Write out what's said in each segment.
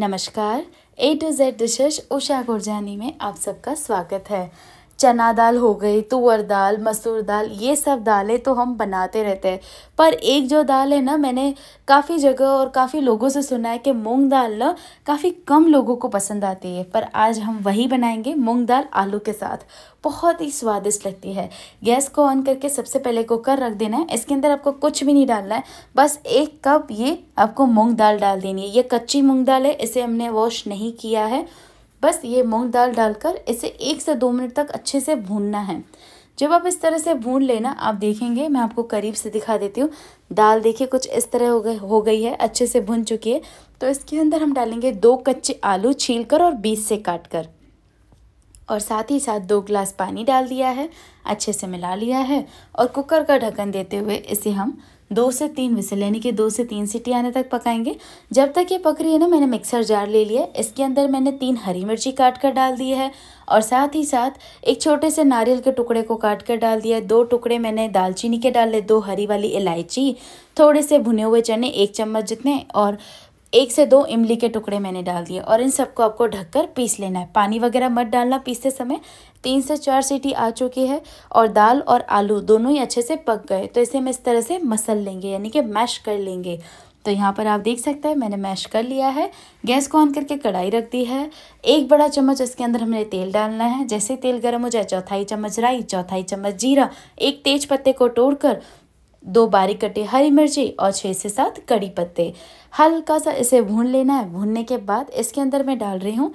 नमस्कार A to Z dishes Usha Gurjani में आप सबका स्वागत है चना दाल हो गई तुअर दाल मसूर दाल ये सब दालें तो हम बनाते रहते हैं पर एक जो दाल है ना मैंने काफ़ी जगह और काफ़ी लोगों से सुना है कि मूंग दाल ना काफ़ी कम लोगों को पसंद आती है पर आज हम वही बनाएंगे मूंग दाल आलू के साथ बहुत ही स्वादिष्ट लगती है गैस को ऑन करके सबसे पहले कुकर रख देना है इसके अंदर आपको कुछ भी नहीं डालना है बस एक कप ये आपको मूँग दाल डाल देनी है ये कच्ची मूँग दाल है इसे हमने वॉश नहीं किया है बस ये मूंग दाल डालकर इसे एक से दो मिनट तक अच्छे से भूनना है जब आप इस तरह से भून लेना आप देखेंगे मैं आपको करीब से दिखा देती हूँ दाल देखिए कुछ इस तरह हो गई हो गई है अच्छे से भून चुकी है तो इसके अंदर हम डालेंगे दो कच्चे आलू छील कर और बीज से काट कर और साथ ही साथ दो ग्लास पानी डाल दिया है अच्छे से मिला लिया है और कुकर का ढक्कन देते हुए इसे हम दो से तीन विसल यानी कि दो से तीन सीटी आने तक पकाएंगे जब तक ये पक रही है ना मैंने मिक्सर जार ले लिया इसके अंदर मैंने तीन हरी मिर्ची काट कर डाल दी है और साथ ही साथ एक छोटे से नारियल के टुकड़े को काट कर डाल दिया दो टुकड़े मैंने दालचीनी के डाले दो हरी वाली इलायची थोड़े से भुने हुए चने एक चम्मच जितने और एक से दो इमली के टुकड़े मैंने डाल दिए और इन सबको आपको ढककर पीस लेना है पानी वगैरह मत डालना पीसते समय तीन से चार सीटी आ चुकी है और दाल और आलू दोनों ही अच्छे से पक गए तो इसे हम इस तरह से मसल लेंगे यानी कि मैश कर लेंगे तो यहाँ पर आप देख सकते हैं मैंने मैश कर लिया है गैस को ऑन करके कढ़ाई रख दी है एक बड़ा चम्मच इसके अंदर हमने तेल डालना है जैसे तेल गर्म हो जाए चौथाई चम्मच राई चौथाई चम्मच जीरा एक तेज पत्ते को तोड़कर दो बारीक कटी हरी मिर्ची और छः से सात कड़ी पत्ते हल्का सा इसे भून लेना है भूनने के बाद इसके अंदर मैं डाल रही हूँ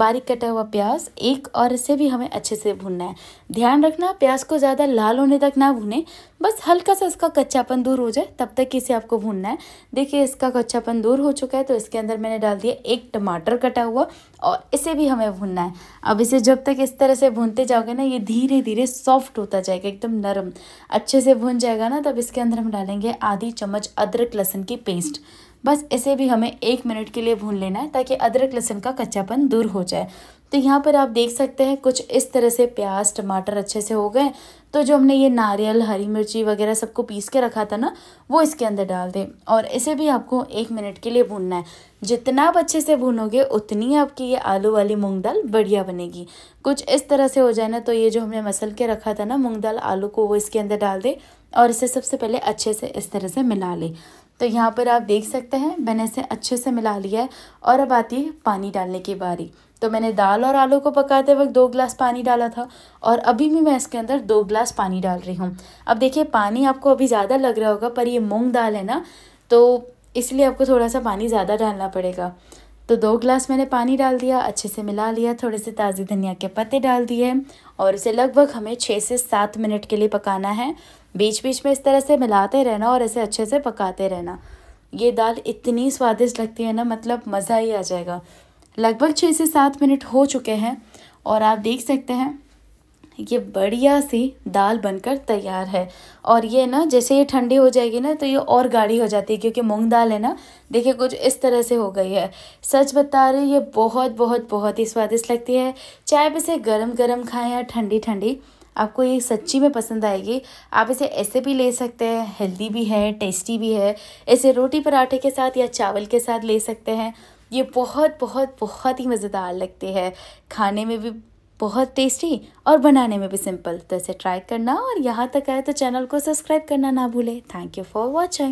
बारीक कटा हुआ प्याज एक और इसे भी हमें अच्छे से भूनना है ध्यान रखना प्याज को ज़्यादा लाल होने तक ना भूने बस हल्का सा इसका कच्चापन दूर हो जाए तब तक इसे आपको भूनना है देखिए इसका कच्चापन दूर हो चुका है तो इसके अंदर मैंने डाल दिया एक टमाटर कटा हुआ और इसे भी हमें भूनना है अब इसे जब तक इस तरह से भूनते जाओगे ना ये धीरे धीरे सॉफ्ट होता जाएगा एकदम नरम अच्छे से भून जाएगा ना तब इसके अंदर हम डालेंगे आधी चम्मच अदरक लहसुन की पेस्ट बस इसे भी हमें एक मिनट के लिए भून लेना है ताकि अदरक लहसुन का कच्चापन दूर हो जाए तो यहाँ पर आप देख सकते हैं कुछ इस तरह से प्याज टमाटर अच्छे से हो गए तो जो हमने ये नारियल हरी मिर्ची वगैरह सबको पीस के रखा था ना वो इसके अंदर डाल दें और इसे भी आपको एक मिनट के लिए भूनना है जितना आप अच्छे से भूनोगे उतनी आपकी ये आलू वाली मूंग दाल बढ़िया बनेगी कुछ इस तरह से हो जाए ना तो ये जो हमने मसल के रखा था ना मूँग दाल आलू को वो इसके अंदर डाल दें और इसे सबसे पहले अच्छे से इस तरह से मिला लें तो यहाँ पर आप देख सकते हैं मैंने इसे अच्छे से मिला लिया है और अब आती है पानी डालने की बारी तो मैंने दाल और आलू को पकाते वक्त दो ग्लास पानी डाला था और अभी भी मैं इसके अंदर दो ग्लास पानी डाल रही हूँ अब देखिए पानी आपको अभी ज़्यादा लग रहा होगा पर ये मूँग दाल है ना तो इसलिए आपको थोड़ा सा पानी ज़्यादा डालना पड़ेगा तो दो ग्लास मैंने पानी डाल दिया अच्छे से मिला लिया थोड़े से ताज़ी धनिया के पत्ते डाल दिए और इसे लगभग हमें छः से सात मिनट के लिए पकाना है बीच बीच में इस तरह से मिलाते रहना और इसे अच्छे से पकाते रहना ये दाल इतनी स्वादिष्ट लगती है ना मतलब मज़ा ही आ जाएगा लगभग छः से सात मिनट हो चुके हैं और आप देख सकते हैं ये बढ़िया सी दाल बनकर तैयार है और ये ना जैसे ये ठंडी हो जाएगी ना तो ये और गाढ़ी हो जाती है क्योंकि मूंग दाल है ना देखिए कुछ इस तरह से हो गई है सच बता रहे ये बहुत बहुत बहुत ही स्वादिष्ट लगती है चाहे इसे गर्म गर्म खाएँ या ठंडी ठंडी आपको ये सच्ची में पसंद आएगी आप इसे ऐसे भी ले सकते हैं हेल्दी भी है टेस्टी भी है इसे रोटी पराठे के साथ या चावल के साथ ले सकते हैं ये बहुत बहुत बहुत ही मज़ेदार लगती है खाने में भी बहुत टेस्टी और बनाने में भी सिंपल तो इसे ट्राई करना और यहाँ तक आए तो चैनल को सब्सक्राइब करना ना भूलें थैंक यू फॉर वॉचिंग